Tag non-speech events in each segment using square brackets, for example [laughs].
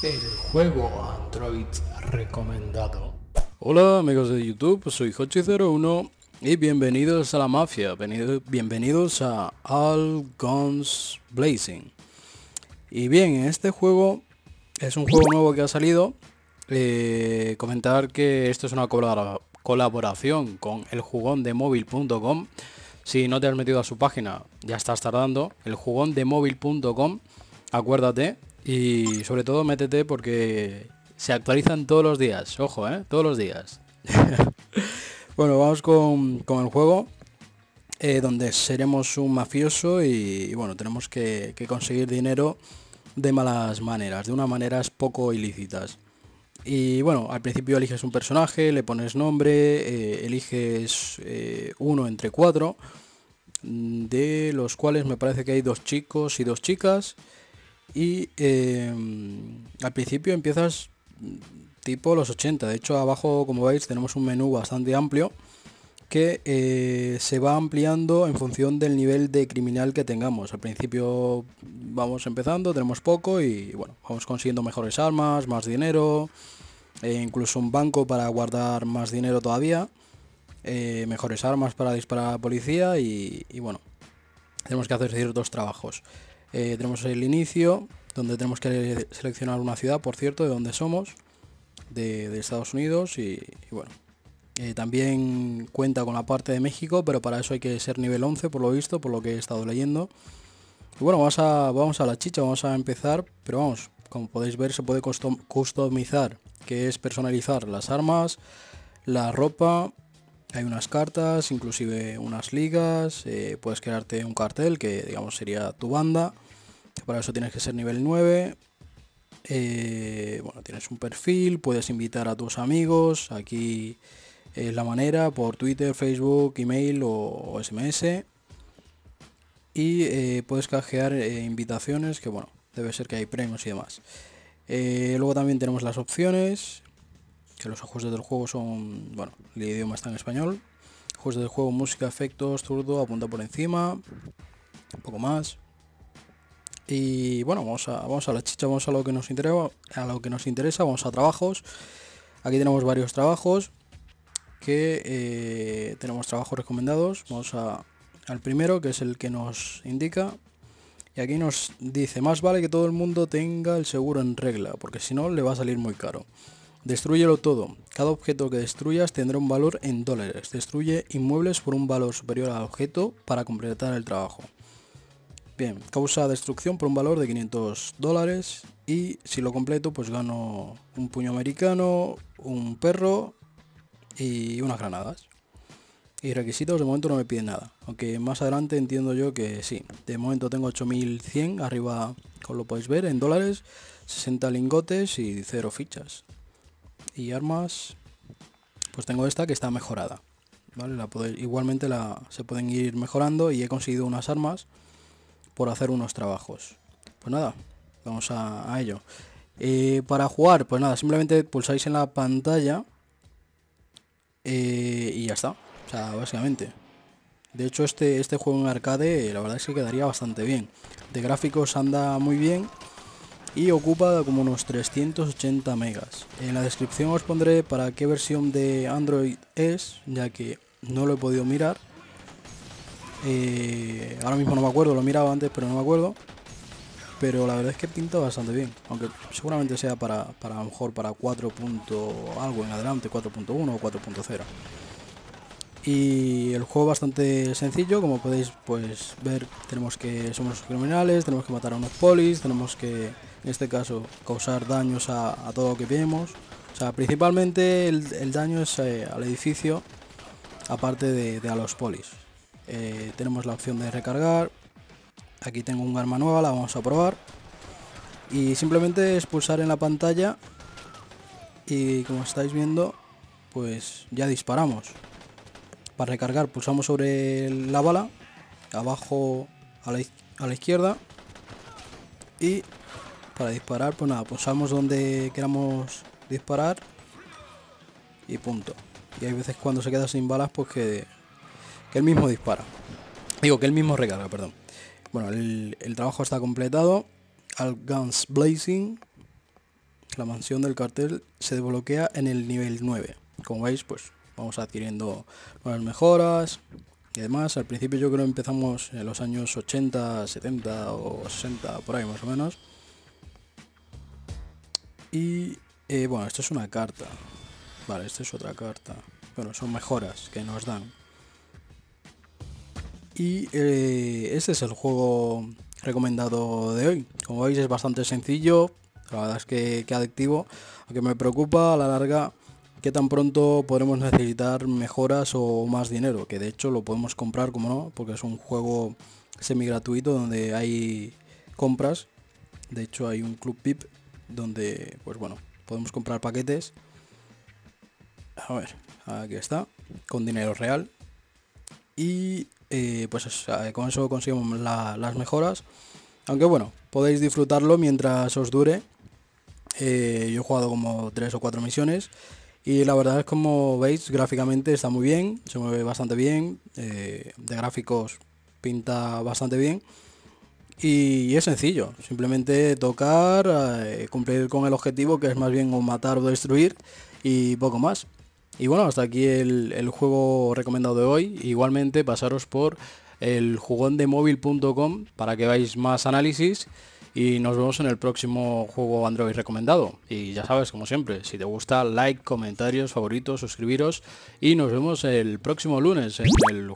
El juego Android recomendado. Hola amigos de YouTube, soy Hochi01 y bienvenidos a la mafia, bienvenidos a All Guns Blazing. Y bien, este juego es un juego nuevo que ha salido. Eh, comentar que esto es una colaboración con el jugón de móvil.com. Si no te has metido a su página, ya estás tardando. El jugón de móvil.com, acuérdate, y sobre todo métete porque se actualizan todos los días. Ojo, ¿eh? Todos los días. [laughs] bueno, vamos con, con el juego. Eh, donde seremos un mafioso y, bueno, tenemos que, conseguir dinero de malas maneras, de unas maneras poco ilícitas. Y bueno, al principio eliges un personaje, le pones nombre, eh, eliges uno entre cuatro, de los cuales me parece que hay dos chicos y dos chicas, y em, al principio empiezas mm, tipo los 80. De hecho, abajo, como veis, tenemos un menú bastante amplio que eh, se va ampliando en función del nivel de criminal que tengamos. Al principio vamos empezando, tenemos poco y bueno, vamos consiguiendo mejores armas, más dinero, e incluso un banco para guardar más dinero todavía, eh, mejores armas para disparar a la policía y, y bueno, tenemos que hacer ciertos trabajos. Eh, tenemos el inicio, donde tenemos que seleccionar una ciudad, por cierto, de donde somos, de, Estados Unidos y, bueno. Eh, también cuenta con la parte de México, pero para eso hay que ser nivel 11, por lo visto, por lo que he estado leyendo. Y bueno, vamos vamos a la chicha, vamos a empezar, pero vamos, como podéis ver se puede customizar, que es personalizar las armas, la ropa, hay unas cartas, inclusive unas ligas, eh, puedes crearte un cartel que digamos sería tu banda, para eso tienes que ser nivel 9. Eh, bueno, tienes un perfil, puedes invitar a tus amigos, aquí es la manera, por Twitter, Facebook, email o, SMS. Y eh, puedes cajear invitaciones, que bueno, debe ser que hay premios y demás. luego también tenemos las opciones, que los ajustes del juego son, bueno, el idioma está en español. Ajustes del juego, música, efectos, zurdo, apunta por encima, un poco más. Y bueno, vamos a, vamos a la chicha, vamos a lo que nos interesa, a lo que nos interesa, vamos a trabajos. Aquí tenemos varios trabajos que eh, tenemos trabajos recomendados. Vamos al primero, que es el que nos indica. Y aquí nos dice, más vale que todo el mundo tenga el seguro en regla, porque si no le va a salir muy caro. Destrúyelo todo. Cada objeto que destruyas tendrá un valor en dólares. Destruye inmuebles por un valor superior al objeto para completar el trabajo. Bien, causa destrucción por un valor de 500 dólares y si lo completo pues gano un puño americano, un perro y unas granadas. Y requisitos de momento no me piden nada, aunque más adelante entiendo yo que sí. De momento tengo 8100 arriba, como lo podéis ver, en dólares, 60 lingotes y 0 fichas y armas, pues tengo esta que está mejorada. ¿vale? La igualmente la, se pueden ir mejorando y he conseguido unas armas por hacer unos trabajos. Pues nada, vamos a, ello. Eh, para jugar, pues nada, simplemente pulsáis en la pantalla eh, y ya está. O sea, básicamente. De hecho, este, este juego en arcade, la verdad es que quedaría bastante bien. De gráficos anda muy bien y ocupa como unos 380 megas. En la descripción os pondré para qué versión de Android es, ya que no lo he podido mirar. Eh, ahora mismo no me acuerdo, lo miraba antes pero no me acuerdo. Pero la verdad es que pinta bastante bien, aunque seguramente sea para, a lo mejor para 4. algo en adelante, 4.1 o 4.0. Y el juego bastante sencillo, como podéis pues ver, tenemos que somos criminales, tenemos que matar a unos polis, tenemos que en este caso causar daños a, todo lo que vemos. O sea, principalmente el, daño es eh, al edificio, aparte de, a los polis. Eh, tenemos la opción de recargar, aquí tengo un arma nueva, la vamos a probar. Y simplemente es pulsar en la pantalla y como estáis viendo, pues ya disparamos. Para recargar pulsamos sobre la bala, abajo a la, a la izquierda y para disparar, pues nada, posamos pues donde queramos disparar y punto. Y hay veces cuando se queda sin balas, pues que, que mismo dispara. Digo, que el mismo recarga, perdón. Bueno, el, trabajo está completado. Al Guns Blazing, la mansión del cartel, se desbloquea en el nivel 9. Como veis, pues vamos adquiriendo nuevas mejoras y demás. Al principio yo creo que empezamos en los años 80, 70 o 60, por ahí más o menos. Y eh, bueno, esto es una carta. Vale, esto es otra carta. Bueno, son mejoras que nos dan. Y eh, este es el juego recomendado de hoy. Como veis es bastante sencillo, la verdad es que, adictivo, aunque me preocupa a la larga que tan pronto podremos necesitar mejoras o más dinero, que de hecho lo podemos comprar, como no, porque es un juego semi gratuito donde hay compras. De hecho hay un club PIP donde, pues bueno, podemos comprar paquetes. A ver, aquí está, con dinero real. Y eh, pues con eso conseguimos las mejoras. Aunque bueno, podéis disfrutarlo mientras os dure. Eh, yo he jugado como tres o cuatro misiones. Y la verdad es como veis, gráficamente está muy bien, se mueve bastante bien, eh, de gráficos pinta bastante bien. Y, es sencillo, simplemente tocar, eh, cumplir con el objetivo que es más bien o matar o destruir y poco más. Y bueno, hasta aquí el, juego recomendado de hoy. Igualmente pasaros por el móvil.com para que veáis más análisis y nos vemos en el próximo juego Android recomendado. Y ya sabes, como siempre, si te gusta, like, comentarios, favoritos, suscribiros y nos vemos el próximo lunes en el,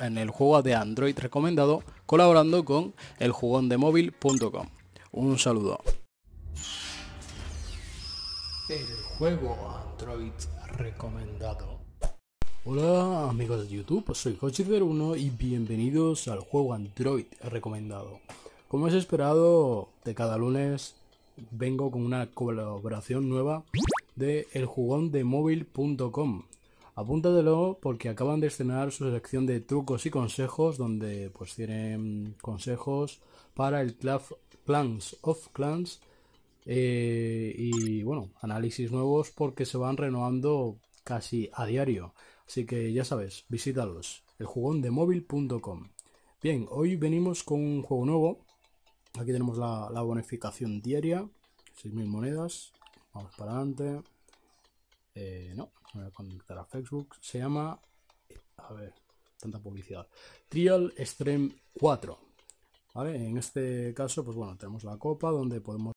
en el juego de Android recomendado colaborando con el eljugondemóvil.com. Un saludo. El juego Android recomendado. Hola amigos de YouTube, soy coach uno y bienvenidos al juego Android recomendado. Como es esperado de cada lunes, vengo con una colaboración nueva de El Jugón de Apúntatelo porque acaban de estrenar su sección de trucos y consejos donde pues tienen consejos para el Clans of Clans eh, y bueno, análisis nuevos porque se van renovando casi a diario. Así que ya sabes, visítalos, eljugondemovil.com. Bien, hoy venimos con un juego nuevo Aquí tenemos la, bonificación diaria, 6.000 monedas. Vamos para adelante. Eh, no, me voy a conectar a Facebook. Se llama, a ver, tanta publicidad. Trial Extreme 4. ¿Vale? En este caso, pues bueno, tenemos la copa donde podemos